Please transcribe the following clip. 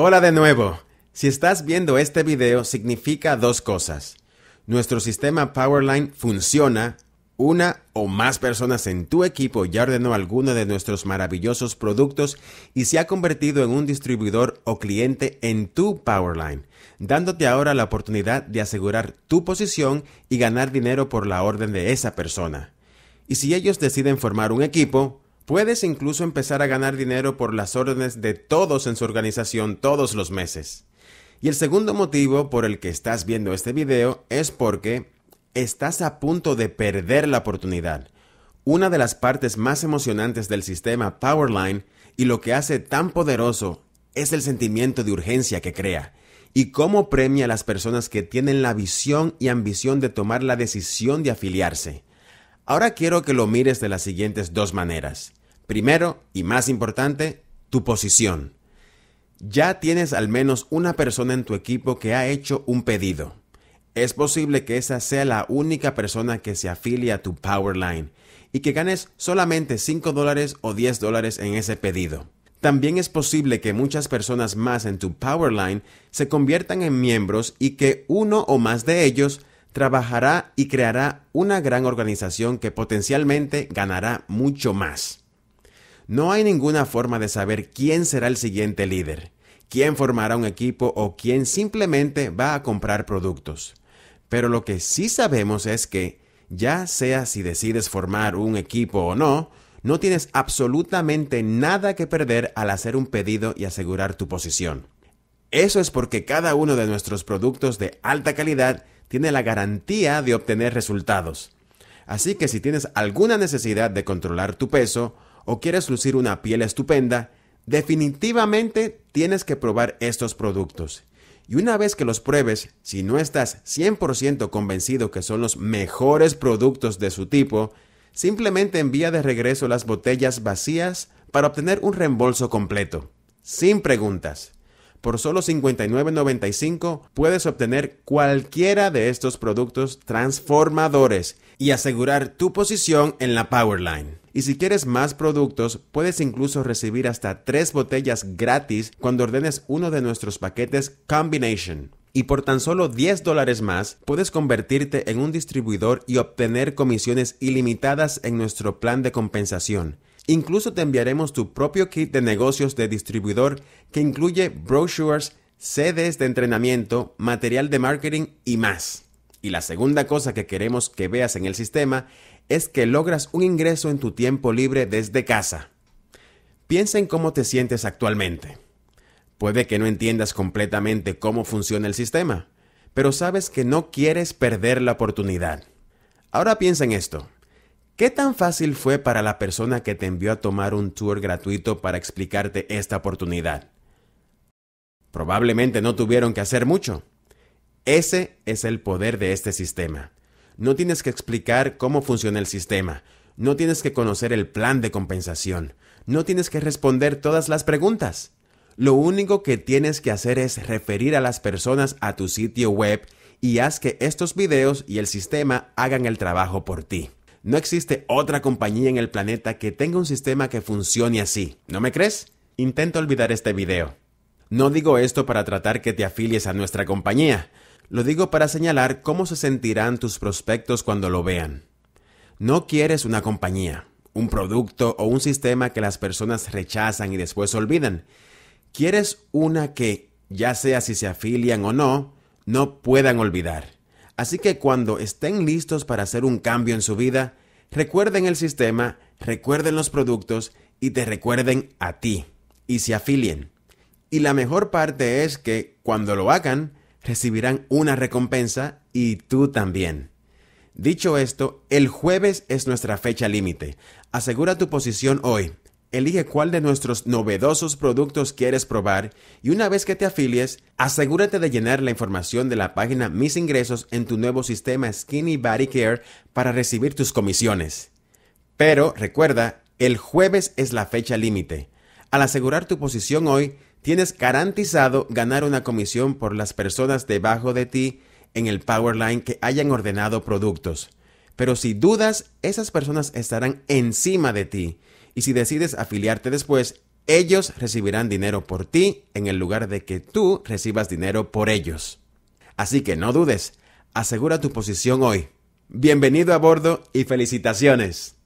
Hola de nuevo. Si estás viendo este video significa dos cosas. Nuestro sistema Powerline funciona, una o más personas en tu equipo ya ordenó alguno de nuestros maravillosos productos y se ha convertido en un distribuidor o cliente en tu Powerline, dándote ahora la oportunidad de asegurar tu posición y ganar dinero por la orden de esa persona. Y si ellos deciden formar un equipo, Puedes incluso empezar a ganar dinero por las órdenes de todos en su organización todos los meses. Y el segundo motivo por el que estás viendo este video es porque estás a punto de perder la oportunidad. Una de las partes más emocionantes del sistema Powerline y lo que hace tan poderoso es el sentimiento de urgencia que crea y cómo premia a las personas que tienen la visión y ambición de tomar la decisión de afiliarse. Ahora quiero que lo mires de las siguientes dos maneras. Primero y más importante, tu posición. Ya tienes al menos una persona en tu equipo que ha hecho un pedido. Es posible que esa sea la única persona que se afilie a tu Powerline y que ganes solamente 5 dólares o 10 dólares en ese pedido. También es posible que muchas personas más en tu Powerline se conviertan en miembros y que uno o más de ellos trabajará y creará una gran organización que potencialmente ganará mucho más. No hay ninguna forma de saber quién será el siguiente líder, quién formará un equipo o quién simplemente va a comprar productos. Pero lo que sí sabemos es que, ya sea si decides formar un equipo o no, no tienes absolutamente nada que perder al hacer un pedido y asegurar tu posición. Eso es porque cada uno de nuestros productos de alta calidad tiene la garantía de obtener resultados. Así que si tienes alguna necesidad de controlar tu peso o quieres lucir una piel estupenda, definitivamente tienes que probar estos productos. Y una vez que los pruebes, si no estás 100% convencido que son los mejores productos de su tipo, simplemente envía de regreso las botellas vacías para obtener un reembolso completo, sin preguntas. Por solo $59.95 puedes obtener cualquiera de estos productos transformadores y asegurar tu posición en la Powerline. Y si quieres más productos, puedes incluso recibir hasta tres botellas gratis cuando ordenes uno de nuestros paquetes Combination. Y por tan solo 10 dólares más, puedes convertirte en un distribuidor y obtener comisiones ilimitadas en nuestro plan de compensación. Incluso te enviaremos tu propio kit de negocios de distribuidor que incluye brochures, sedes de entrenamiento, material de marketing y más. Y la segunda cosa que queremos que veas en el sistema es que logras un ingreso en tu tiempo libre desde casa. Piensa en cómo te sientes actualmente. Puede que no entiendas completamente cómo funciona el sistema, pero sabes que no quieres perder la oportunidad. Ahora piensa en esto. ¿Qué tan fácil fue para la persona que te envió a tomar un tour gratuito para explicarte esta oportunidad? Probablemente no tuvieron que hacer mucho. Ese es el poder de este sistema. No tienes que explicar cómo funciona el sistema, no tienes que conocer el plan de compensación, no tienes que responder todas las preguntas. Lo único que tienes que hacer es referir a las personas a tu sitio web y haz que estos videos y el sistema hagan el trabajo por ti. No existe otra compañía en el planeta que tenga un sistema que funcione así. ¿No me crees? Intento olvidar este video. No digo esto para tratar que te afilies a nuestra compañía. Lo digo para señalar cómo se sentirán tus prospectos cuando lo vean. No quieres una compañía, un producto o un sistema que las personas rechazan y después olvidan. Quieres una que, ya sea si se afilian o no, no puedan olvidar. Así que cuando estén listos para hacer un cambio en su vida, recuerden el sistema, recuerden los productos y te recuerden a ti y se afilien. Y la mejor parte es que cuando lo hagan, recibirán una recompensa y tú también. Dicho esto, el jueves es nuestra fecha límite. Asegura tu posición hoy. Elige cuál de nuestros novedosos productos quieres probar y una vez que te afilies, asegúrate de llenar la información de la página Mis ingresos en tu nuevo sistema Skinny Body Care para recibir tus comisiones. Pero recuerda, el jueves es la fecha límite. Al asegurar tu posición hoy, tienes garantizado ganar una comisión por las personas debajo de ti en el Powerline que hayan ordenado productos. Pero si dudas, esas personas estarán encima de ti y si decides afiliarte después, ellos recibirán dinero por ti en el lugar de que tú recibas dinero por ellos. Así que no dudes, asegura tu posición hoy. Bienvenido a bordo y felicitaciones.